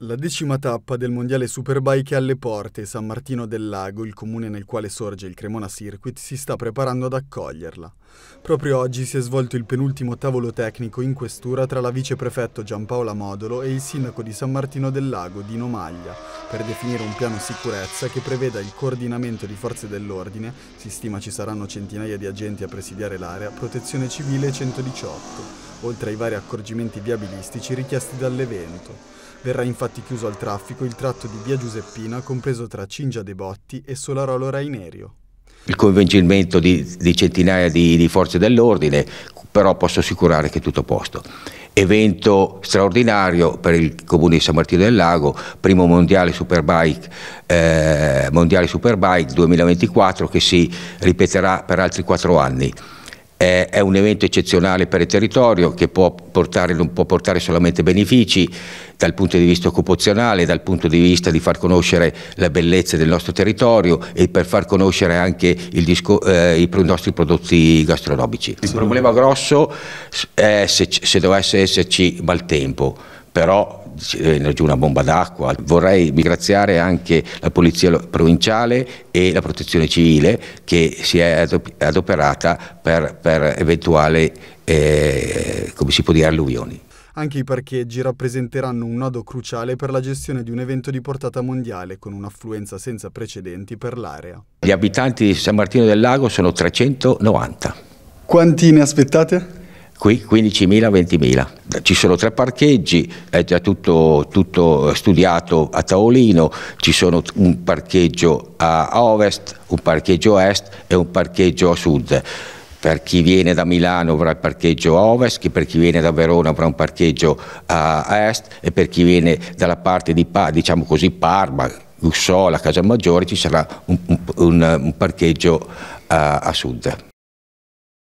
La decima tappa del Mondiale Superbike è alle porte e San Martino del Lago, il comune nel quale sorge il Cremona Circuit, si sta preparando ad accoglierla. Proprio oggi si è svolto il penultimo tavolo tecnico in questura tra la viceprefetto Giampaola Modolo e il sindaco di San Martino del Lago, Dino Maglia, per definire un piano sicurezza che preveda il coordinamento di forze dell'ordine, si stima ci saranno centinaia di agenti a presidiare l'area, protezione civile 118 oltre ai vari accorgimenti viabilistici richiesti dall'evento. Verrà infatti chiuso al traffico il tratto di via Giuseppina compreso tra Cingia De Botti e Solarolo Rainerio. Il coinvolgimento di, di, centinaia di, di forze dell'ordine, però posso assicurare che è tutto a posto evento straordinario per il comune di San Martino del Lago, primo mondiale superbike, eh, mondiale superbike 2024 che si ripeterà per altri quattro anni è un evento eccezionale per il territorio che può portare, non può portare solamente benefici dal punto di vista occupazionale, dal punto di vista di far conoscere la bellezza del nostro territorio e per far conoscere anche il disco, eh, i, nostri prodotti gastronomici. Il problema grosso è se, se dovesse esserci maltempo, però eh, giù una bomba d'acqua. Vorrei ringraziare anche la Polizia Provinciale e la Protezione Civile che si è adoperata per, per eventuali eh, alluvioni. Anche i parcheggi rappresenteranno un nodo cruciale per la gestione di un evento di portata mondiale con un'affluenza senza precedenti per l'area. Gli abitanti di San Martino del Lago sono 390. Quanti ne aspettate? qui 15.000-20.000. Ci sono tre parcheggi, è già tutto, tutto, eh, studiato a tavolino, ci sono un parcheggio a ovest, un parcheggio a est e un parcheggio a sud. Per chi viene da Milano avrà il parcheggio a ovest, per chi viene da Verona avrà un parcheggio a est e per chi viene dalla parte di diciamo così, Parma, Lussola, Casalmaggiore ci sarà un, un, un parcheggio a, a sud.